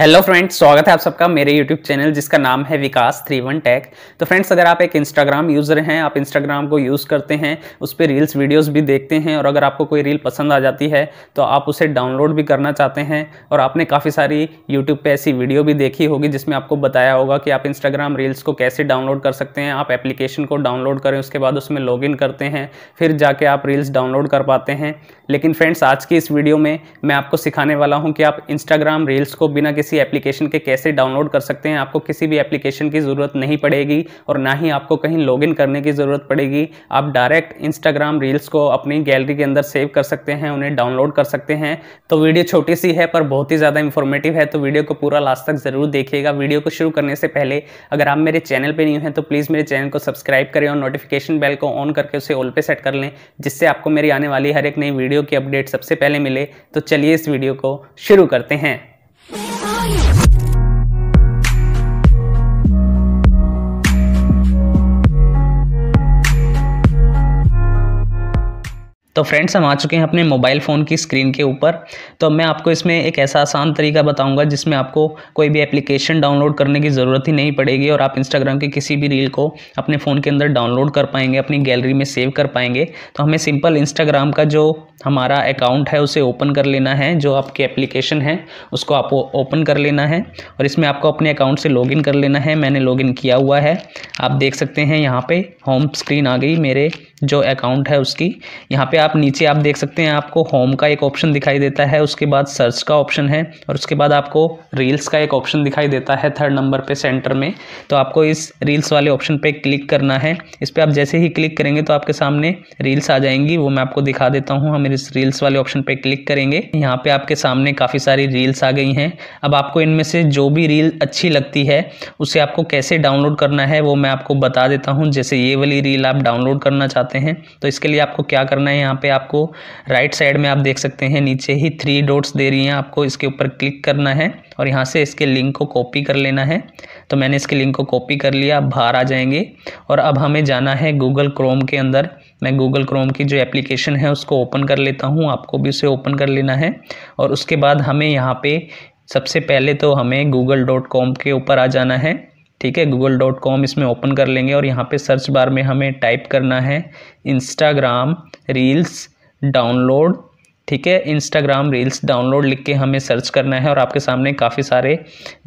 hello friends स्वागत है आप सबका मेरे यूट्यूब चैनल जिसका नाम है विकास थ्री वन टैक तो फ्रेंड्स अगर आप एक इंस्टाग्राम यूज़र हैं आप इंस्टाग्राम को यूज़ करते हैं उस पर रील्स वीडियोस भी देखते हैं और अगर आपको कोई रील पसंद आ जाती है तो आप उसे डाउनलोड भी करना चाहते हैं और आपने काफ़ी सारी यूट्यूब पर ऐसी वीडियो भी देखी होगी जिसमें आपको बताया होगा कि आप इंस्टाग्राम रील्स को कैसे डाउनलोड कर सकते हैं आप एप्लीकेशन को डाउनलोड करें उसके बाद उसमें लॉग करते हैं फिर जाके आप रील्स डाउनलोड कर पाते हैं लेकिन फ्रेंड्स आज की इस वीडियो में मैं आपको सिखाने वाला हूँ कि आप इंस्टाग्राम रील्स को बिना किसी किसी एप्लीकेशन के कैसे डाउनलोड कर सकते हैं आपको किसी भी एप्लीकेशन की ज़रूरत नहीं पड़ेगी और ना ही आपको कहीं लॉगिन करने की ज़रूरत पड़ेगी आप डायरेक्ट इंस्टाग्राम रील्स को अपनी गैलरी के अंदर सेव कर सकते हैं उन्हें डाउनलोड कर सकते हैं तो वीडियो छोटी सी है पर बहुत ही ज़्यादा इन्फॉर्मेटिव है तो वीडियो को पूरा लास्ट तक ज़रूर देखिएगा वीडियो को शुरू करने से पहले अगर आप मेरे चैनल पर न्यू हैं तो प्लीज़ मेरे चैनल को सब्सक्राइब करें और नोटिफिकेशन बेल को ऑन करके उसे ऑल पे सेट कर लें जिससे आपको मेरी आने वाली हर एक नई वीडियो की अपडेट सबसे पहले मिले तो चलिए इस वीडियो को शुरू करते हैं तो फ्रेंड्स हम आ चुके हैं अपने मोबाइल फ़ोन की स्क्रीन के ऊपर तो मैं आपको इसमें एक ऐसा आसान तरीका बताऊंगा जिसमें आपको कोई भी एप्लीकेशन डाउनलोड करने की ज़रूरत ही नहीं पड़ेगी और आप इंस्टाग्राम के किसी भी रील को अपने फ़ोन के अंदर डाउनलोड कर पाएंगे अपनी गैलरी में सेव कर पाएंगे तो हमें सिंपल इंस्टाग्राम का जो हमारा अकाउंट है उसे ओपन कर लेना है जो आपकी एप्लीकेशन है उसको आप ओपन कर लेना है और इसमें आपको अपने अकाउंट से लॉगिन कर लेना है मैंने लॉगिन किया हुआ है आप देख सकते हैं यहाँ पे होम स्क्रीन आ गई मेरे जो अकाउंट है उसकी यहाँ पे आप नीचे आप देख सकते हैं आपको होम का एक ऑप्शन दिखाई देता है उसके बाद सर्च का ऑप्शन है और उसके बाद आपको रील्स का एक ऑप्शन दिखाई देता है थर्ड नंबर पे सेंटर में तो आपको इस रील्स वाले ऑप्शन पे क्लिक करना है इस पर आप जैसे ही क्लिक करेंगे तो आपके सामने रील्स आ जाएंगी वो मैं आपको दिखा देता हूँ हम इस रील्स वाले ऑप्शन पर क्लिक करेंगे यहाँ पर आपके सामने काफ़ी सारी रील्स आ गई हैं अब आपको इनमें से जो भी रील अच्छी लगती है उसे आपको कैसे डाउनलोड करना है वो मैं आपको बता देता हूँ जैसे ये वाली रील आप डाउनलोड करना चाहते चाहते हैं तो इसके लिए आपको क्या करना है यहाँ पे आपको राइट साइड में आप देख सकते हैं नीचे ही थ्री डॉट्स दे रही हैं आपको इसके ऊपर क्लिक करना है और यहाँ से इसके लिंक को कॉपी कर लेना है तो मैंने इसके लिंक को कॉपी कर लिया आप बाहर आ जाएंगे और अब हमें जाना है गूगल क्रोम के अंदर मैं गूगल क्रोम की जो एप्लीकेशन है उसको ओपन कर लेता हूँ आपको भी उसे ओपन कर लेना है और उसके बाद हमें यहाँ पे सबसे पहले तो हमें गूगल डॉट कॉम के ऊपर आ जाना है ठीक है गूगल डॉट कॉम इसमें ओपन कर लेंगे और यहाँ पे सर्च बार में हमें टाइप करना है इंस्टाग्राम रील्स डाउनलोड ठीक है इंस्टाग्राम रील्स डाउनलोड लिख के हमें सर्च करना है और आपके सामने काफ़ी सारे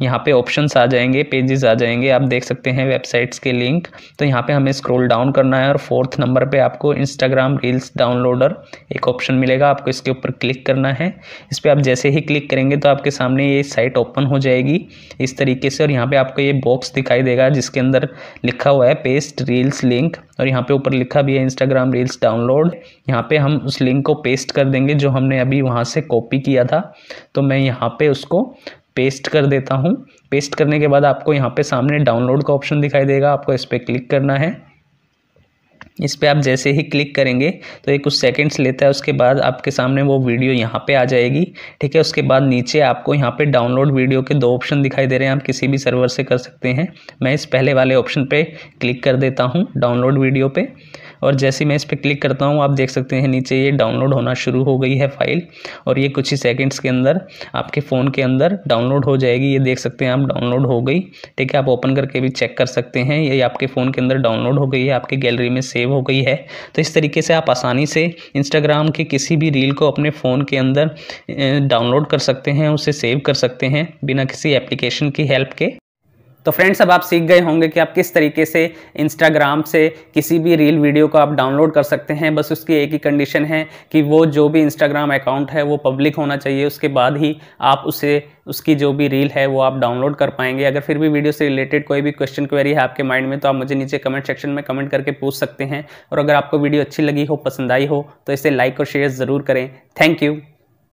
यहाँ पे ऑप्शंस आ जाएंगे पेजेस आ जाएंगे आप देख सकते हैं वेबसाइट्स के लिंक तो यहाँ पे हमें स्क्रॉल डाउन करना है और फोर्थ नंबर पे आपको इंस्टाग्राम रील्स डाउनलोडर एक ऑप्शन मिलेगा आपको इसके ऊपर क्लिक करना है इस पर आप जैसे ही क्लिक करेंगे तो आपके सामने ये साइट ओपन हो जाएगी इस तरीके से और यहाँ पर आपको ये बॉक्स दिखाई देगा जिसके अंदर लिखा हुआ है पेस्ट रील्स लिंक और यहाँ पर ऊपर लिखा भी है इंस्टाग्राम रील्स डाउनलोड यहाँ पर हम उस लिंक को पेस्ट कर देंगे जो हमने अभी वहाँ से कॉपी किया था तो मैं यहाँ पे उसको पेस्ट कर देता हूँ पेस्ट करने के बाद आपको यहाँ पे सामने डाउनलोड का ऑप्शन दिखाई देगा आपको इस पर क्लिक करना है इस पर आप जैसे ही क्लिक करेंगे तो ये कुछ सेकंड्स लेता है उसके बाद आपके सामने वो वीडियो यहाँ पे आ जाएगी ठीक है उसके बाद नीचे आपको यहाँ पे डाउनलोड वीडियो के दो ऑप्शन दिखाई दे रहे हैं आप किसी भी सर्वर से कर सकते हैं मैं इस पहले वाले ऑप्शन पे क्लिक कर देता हूँ डाउनलोड वीडियो पे और जैसे मैं इस पर क्लिक करता हूँ आप देख सकते हैं नीचे ये डाउनलोड होना शुरू हो गई है फाइल और ये कुछ ही सेकेंड्स के अंदर आपके फ़ोन के अंदर डाउनलोड हो जाएगी ये देख सकते हैं आप डाउनलोड हो गई ठीक है आप ओपन करके भी चेक कर सकते हैं ये आपके फ़ोन के अंदर डाउनलोड हो गई है आपकी गैलरी में सेव हो गई है तो इस तरीके से आप आसानी से इंस्टाग्राम के किसी भी रील को अपने फ़ोन के अंदर डाउनलोड कर सकते हैं उसे सेव कर सकते हैं बिना किसी एप्लीकेशन की हेल्प के तो फ्रेंड्स अब आप सीख गए होंगे कि आप किस तरीके से इंस्टाग्राम से किसी भी रील वीडियो को आप डाउनलोड कर सकते हैं बस उसकी एक ही कंडीशन है कि वो जो भी इंस्टाग्राम अकाउंट है वो पब्लिक होना चाहिए उसके बाद ही आप उसे उसकी जो भी रील है वो आप डाउनलोड कर पाएंगे अगर फिर भी वीडियो से रिलेटेड कोई भी क्वेश्चन क्वेरी है आपके माइंड में तो आप मुझे नीचे कमेंट सेक्शन में कमेंट करके पूछ सकते हैं और अगर आपको वीडियो अच्छी लगी हो पसंद आई हो तो इसे लाइक और शेयर ज़रूर करें थैंक यू